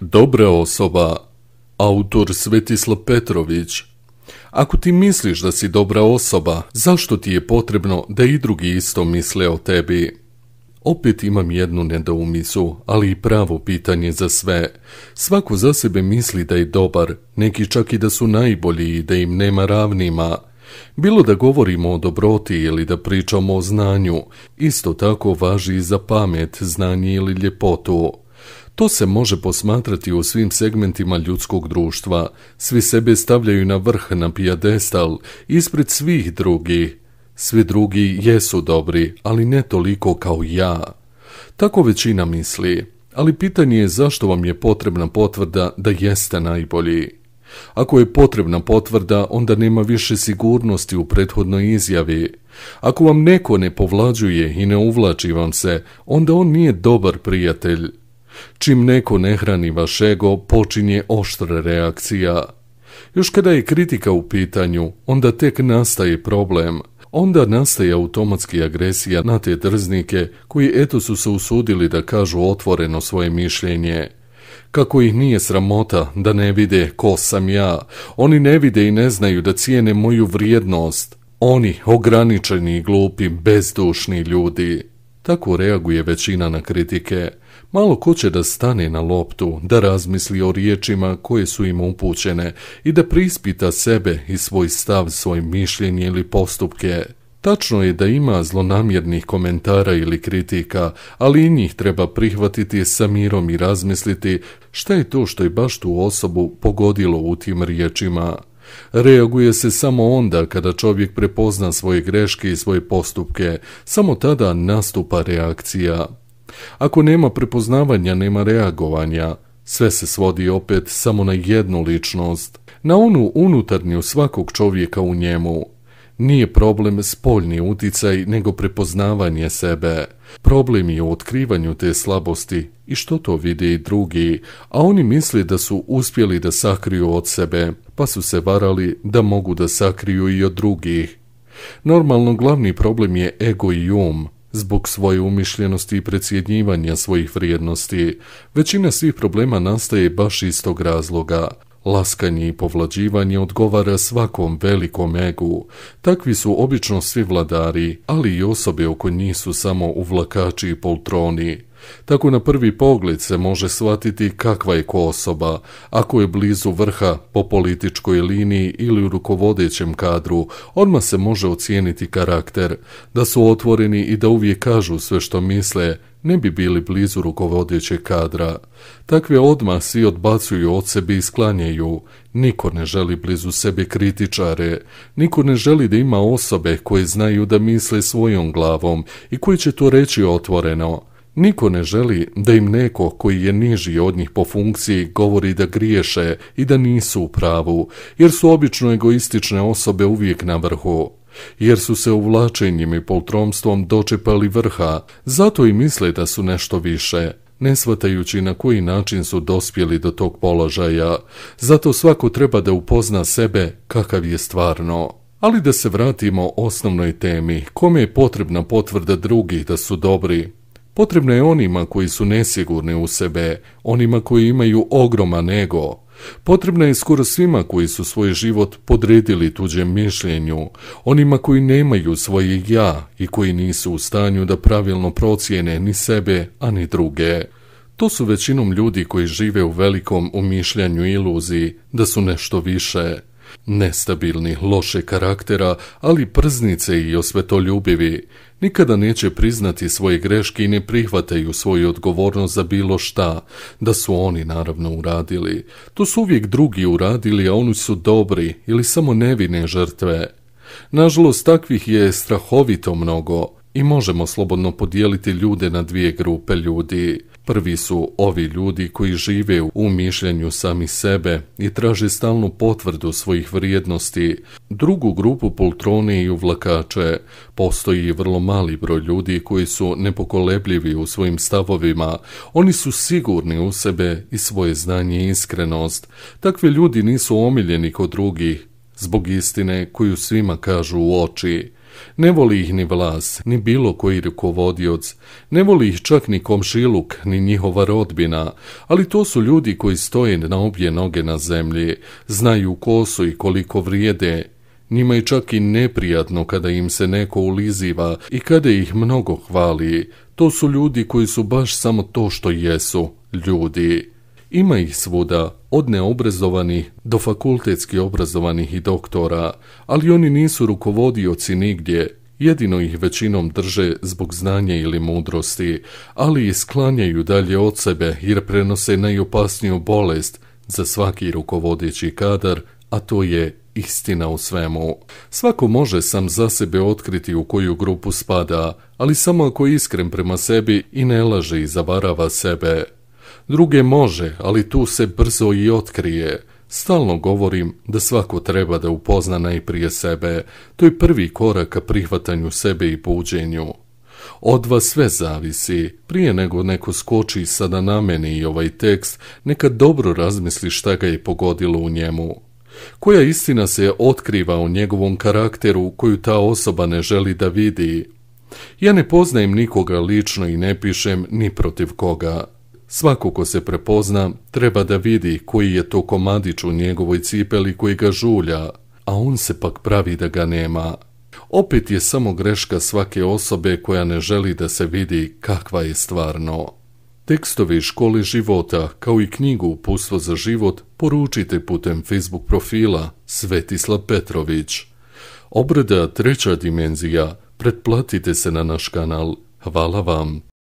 Dobra osoba, autor Svetislav Petrović. Ako ti misliš da si dobra osoba, zašto ti je potrebno da i drugi isto misle o tebi? Opet imam jednu nedoumicu, ali i pravo pitanje za sve. Svako za sebe misli da je dobar, neki čak i da su najbolji i da im nema ravnima. Bilo da govorimo o dobroti ili da pričamo o znanju, isto tako važi i za pamet, znanje ili ljepotu. To se može posmatrati u svim segmentima ljudskog društva. Svi sebe stavljaju na vrh, na pijadestal, ispred svih drugih. Svi drugi jesu dobri, ali ne toliko kao ja. Tako većina misli, ali pitanje je zašto vam je potrebna potvrda da jeste najbolji. Ako je potrebna potvrda, onda nema više sigurnosti u prethodnoj izjavi. Ako vam neko ne povlađuje i ne uvlači vam se, onda on nije dobar prijatelj. Čim neko ne hrani vaš ego, počinje oštra reakcija. Još kada je kritika u pitanju, onda tek nastaje problem. Onda nastaje automatski agresija na te drznike koji eto su se usudili da kažu otvoreno svoje mišljenje. Kako ih nije sramota da ne vide ko sam ja, oni ne vide i ne znaju da cijene moju vrijednost. Oni, ograničeni i glupi, bezdušni ljudi. Tako reaguje većina na kritike. Malo ko će da stane na loptu, da razmisli o riječima koje su im upućene i da prispita sebe i svoj stav, svoje mišljenje ili postupke. Tačno je da ima zlonamjernih komentara ili kritika, ali i njih treba prihvatiti sa mirom i razmisliti šta je to što je baš tu osobu pogodilo u tim riječima. Reaguje se samo onda kada čovjek prepozna svoje greške i svoje postupke, samo tada nastupa reakcija. Ako nema prepoznavanja, nema reagovanja. Sve se svodi opet samo na jednu ličnost, na onu unutarnju svakog čovjeka u njemu – nije problem spoljni uticaj, nego prepoznavanje sebe. Problem je u otkrivanju te slabosti i što to vide i drugi, a oni misle da su uspjeli da sakriju od sebe, pa su se varali da mogu da sakriju i od drugih. Normalno glavni problem je ego i um, zbog svoje umišljenosti i predsjednjivanja svojih vrijednosti. Većina svih problema nastaje baš iz tog razloga. Laskanje i povlađivanje odgovara svakom velikom egu. Takvi su obično svi vladari, ali i osobe oko njih su samo uvlakači i poltroni. Tako na prvi pogled se može shvatiti kakva je ko osoba, ako je blizu vrha po političkoj liniji ili u rukovodećem kadru, odmah se može ocijeniti karakter, da su otvoreni i da uvijek kažu sve što misle, ne bi bili blizu rukovodećeg kadra. Takve odmah svi odbacuju od sebe i sklanjaju. Niko ne želi blizu sebe kritičare. Niko ne želi da ima osobe koje znaju da misle svojom glavom i koji će to reći otvoreno. Niko ne želi da im neko koji je niži od njih po funkciji govori da griješe i da nisu u pravu, jer su obično egoistične osobe uvijek na vrhu. Jer su se uvlačenjem i poltromstvom dočepali vrha, zato i misle da su nešto više, ne shvatajući na koji način su dospjeli do tog položaja. Zato svako treba da upozna sebe kakav je stvarno. Ali da se vratimo osnovnoj temi, kome je potrebna potvrda drugih da su dobri, Potrebna je onima koji su nesigurni u sebe, onima koji imaju ogroman nego. Potrebna je skoro svima koji su svoj život podredili tuđem mišljenju, onima koji nemaju svoje ja i koji nisu u stanju da pravilno procijene ni sebe, a ni druge. To su većinom ljudi koji žive u velikom umišljanju iluziji da su nešto više. Nestabilni, loše karaktera, ali prznice i osvetoljubivi, nikada neće priznati svoje greške i ne prihvataju svoju odgovornost za bilo šta, da su oni naravno uradili. To su uvijek drugi uradili, a oni su dobri ili samo nevine žrtve. Nažalost, takvih je strahovito mnogo i možemo slobodno podijeliti ljude na dvije grupe ljudi. Prvi su ovi ljudi koji žive u mišljenju sami sebe i traže stalnu potvrdu svojih vrijednosti. Drugu grupu poltrone i uvlakače postoji vrlo mali broj ljudi koji su nepokolebljivi u svojim stavovima. Oni su sigurni u sebe i svoje znanje i iskrenost. Takvi ljudi nisu omiljeni kod drugih zbog istine koju svima kažu u oči. Ne voli ih ni vlas, ni bilo koji rukovodioc, ne voli ih čak ni komšiluk, ni njihova rodbina, ali to su ljudi koji stoje na obje noge na zemlji, znaju ko su i koliko vrijede, Njima je čak i neprijatno kada im se neko uliziva i kada ih mnogo hvali. To su ljudi koji su baš samo to što jesu, ljudi. Ima ih svuda, od neobrazovanih do fakultetski obrazovanih i doktora, ali oni nisu rukovodioci nigdje, jedino ih većinom drže zbog znanja ili mudrosti, ali i sklanjaju dalje od sebe jer prenose najopasniju bolest za svaki rukovodeći kadar, a to je istina u svemu. Svako može sam za sebe otkriti u koju grupu spada, ali samo ako je iskren prema sebi i ne laže i zavarava sebe druge može, ali tu se brzo i otkrije. Stalno govorim da svako treba da upozna najprije sebe, to je prvi korak ka prihvatanju sebe i pouđenju. Od vas sve zavisi, prije nego neko skoči sada na meni i ovaj tekst, neka dobro razmisli šta ga je pogodilo u njemu. Koja istina se otkriva u njegovom karakteru koju ta osoba ne želi da vidi? Ja ne poznajem nikoga lično i ne pišem ni protiv koga. Svako ko se prepozna, treba da vidi koji je to komadić u njegovoj cipeli koji ga žulja, a on se pak pravi da ga nema. Opet je samo greška svake osobe koja ne želi da se vidi kakva je stvarno. Tekstovi škole života, kao i knjigu uputstvo za život, poručite putem Facebook profila Svetislav Petrović. Obrada treća dimenzija, pretplatite se na naš kanal. Hvala vam.